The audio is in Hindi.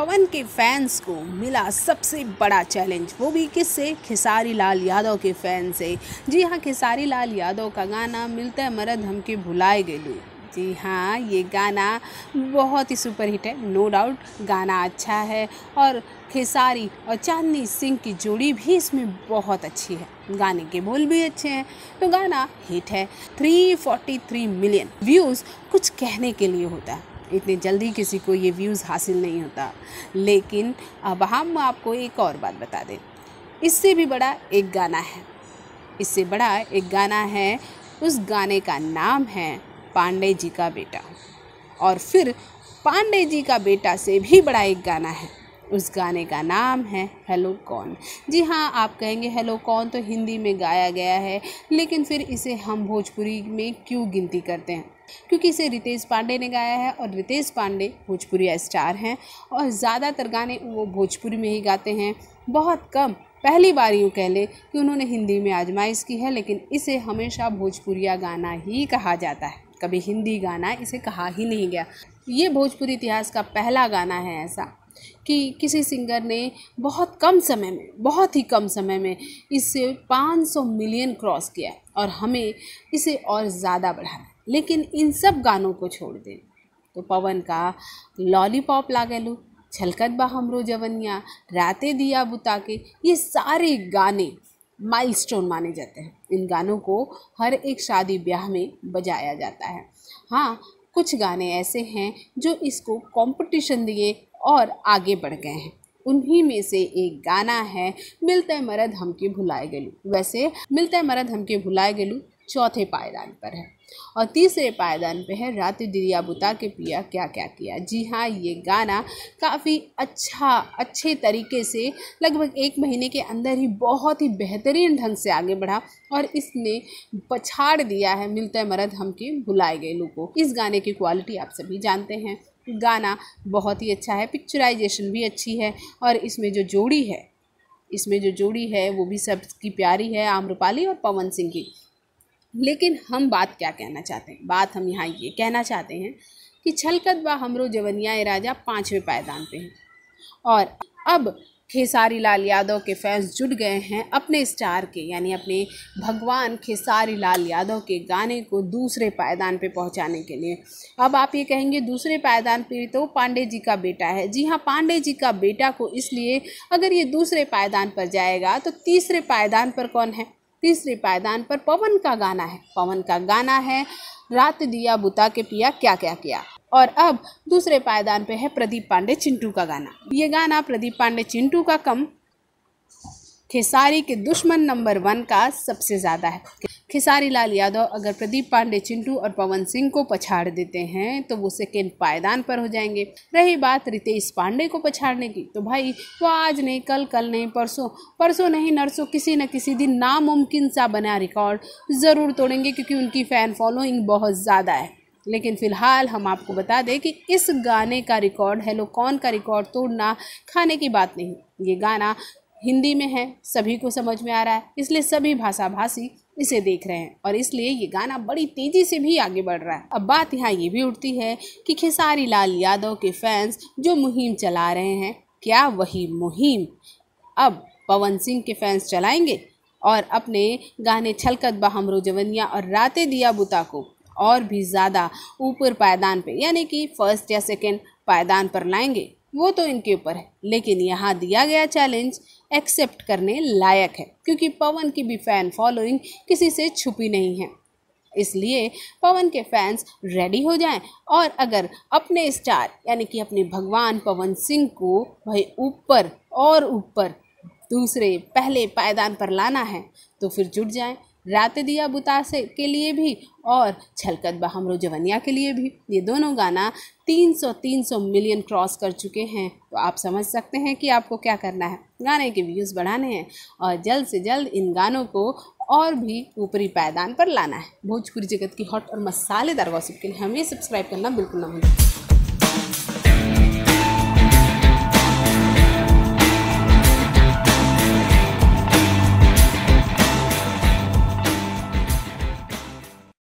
पवन के फैंस को मिला सबसे बड़ा चैलेंज वो भी किससे खेसारी लाल यादव के फैन से जी हाँ खेसारी लाल यादव का गाना मिलता है मरद हमके भुलाए गए जी हाँ ये गाना बहुत ही सुपरहिट है नो डाउट गाना अच्छा है और खेसारी और चांदनी सिंह की जोड़ी भी इसमें बहुत अच्छी है गाने के बोल भी अच्छे हैं तो गाना हिट है 343 मिलियन व्यूज़ कुछ कहने के लिए होता है इतनी जल्दी किसी को ये व्यूज़ हासिल नहीं होता लेकिन अब हम आपको एक और बात बता दें इससे भी बड़ा एक गाना है इससे बड़ा एक गाना है उस गाने का नाम है पांडे जी का बेटा और फिर पांडे जी का बेटा से भी बड़ा एक गाना है उस गाने का नाम है हेलो कौन जी हाँ आप कहेंगे हेलो कौन तो हिंदी में गाया गया है लेकिन फिर इसे हम भोजपुरी में क्यों गिनती करते हैं क्योंकि इसे रितेश पांडे ने गाया है और रितेश पांडे भोजपुरी स्टार हैं और ज़्यादातर गाने वो भोजपुरी में ही गाते हैं बहुत कम पहली बार यूँ कह लें कि उन्होंने हिंदी में आजमाइश की है लेकिन इसे हमेशा भोजपुरिया गाना ही कहा जाता है कभी हिंदी गाना इसे कहा ही नहीं गया ये भोजपुरी इतिहास का पहला गाना है ऐसा कि किसी सिंगर ने बहुत कम समय में बहुत ही कम समय में इससे 500 मिलियन क्रॉस किया और हमें इसे और ज़्यादा बढ़ाना है लेकिन इन सब गानों को छोड़ दें तो पवन का लॉलीपॉप लागेलू छलकत बा हमरो जवनिया रातें दिया बुता के ये सारे गाने माइलस्टोन माने जाते हैं इन गानों को हर एक शादी ब्याह में बजाया जाता है हाँ कुछ गाने ऐसे हैं जो इसको कंपटीशन दिए और आगे बढ़ गए हैं उन्हीं में से एक गाना है मिलते मरद हमके भुलाए गलू वैसे मिलते मरद हमके भुलाए गलू चौथे पायदान पर है और तीसरे पायदान पे है रात बुता के पिया क्या क्या किया जी हाँ ये गाना काफ़ी अच्छा अच्छे तरीके से लगभग एक महीने के अंदर ही बहुत ही बेहतरीन ढंग से आगे बढ़ा और इसने पछाड़ दिया है मिलते मरद हम के बुलाए गए लोगों इस गाने की क्वालिटी आप सभी जानते हैं गाना बहुत ही अच्छा है पिक्चराइजेशन भी अच्छी है और इसमें जो जोड़ी है इसमें जो जोड़ी है वो भी सबकी प्यारी है आम्रपाली और पवन सिंह की लेकिन हम बात क्या कहना चाहते हैं बात हम यहाँ ये कहना चाहते हैं कि छलकत व हमरो जवनिया राजा पाँचवें पायदान पे हैं और अब खेसारी लाल यादव के फैंस जुट गए हैं अपने स्टार के यानी अपने भगवान खेसारी लाल यादव के गाने को दूसरे पायदान पे पहुंचाने के लिए अब आप ये कहेंगे दूसरे पायदान पे तो पांडे जी का बेटा है जी हाँ पांडे जी का बेटा को इसलिए अगर ये दूसरे पायदान पर जाएगा तो तीसरे पायदान पर कौन है तीसरी पायदान पर पवन का गाना है पवन का गाना है रात दिया बुता के पिया क्या क्या किया और अब दूसरे पायदान पे है प्रदीप पांडे चिंटू का गाना ये गाना प्रदीप पांडे चिंटू का कम खेसारी के दुश्मन नंबर वन का सबसे ज़्यादा है खेसारी लाल यादव अगर प्रदीप पांडे चिंटू और पवन सिंह को पछाड़ देते हैं तो वो सेकेंड पायदान पर हो जाएंगे रही बात रितेश पांडे को पछाड़ने की तो भाई वो आज नहीं कल कल नहीं परसों परसों नहीं नरसों किसी न किसी दिन नामुमकिन सा बना रिकॉर्ड ज़रूर तोड़ेंगे क्योंकि उनकी फ़ैन फॉलोइंग बहुत ज़्यादा है लेकिन फ़िलहाल हम आपको बता दें कि इस गाने का रिकॉर्ड हेलो कौन का रिकॉर्ड तोड़ना खाने की बात नहीं ये गाना हिंदी में है सभी को समझ में आ रहा है इसलिए सभी भाषा भाषी इसे देख रहे हैं और इसलिए ये गाना बड़ी तेजी से भी आगे बढ़ रहा है अब बात यहाँ ये भी उठती है कि खेसारी लाल यादव के फैंस जो मुहिम चला रहे हैं क्या वही मुहिम अब पवन सिंह के फैंस चलाएंगे और अपने गाने छलकत बहमरो जवनिया और रातें दिया बुता को और भी ज़्यादा ऊपर पायदान पे यानी कि फर्स्ट या सेकंड पायदान पर लाएंगे वो तो इनके ऊपर है लेकिन यहाँ दिया गया चैलेंज एक्सेप्ट करने लायक है क्योंकि पवन की भी फैन फॉलोइंग किसी से छुपी नहीं है इसलिए पवन के फैंस रेडी हो जाएं और अगर अपने स्टार यानी कि अपने भगवान पवन सिंह को भाई ऊपर और ऊपर दूसरे पहले पायदान पर लाना है तो फिर जुट जाएं रात दिया से के लिए भी और छलकत बहमरो जवनिया के लिए भी ये दोनों गाना 300 300 मिलियन क्रॉस कर चुके हैं तो आप समझ सकते हैं कि आपको क्या करना है गाने के व्यूज़ बढ़ाने हैं और जल्द से जल्द इन गानों को और भी ऊपरी पायदान पर लाना है भोजपुरी जगत की हॉट और मसालेदार गॉसिप के लिए हमें सब्सक्राइब करना बिल्कुल ना भूलें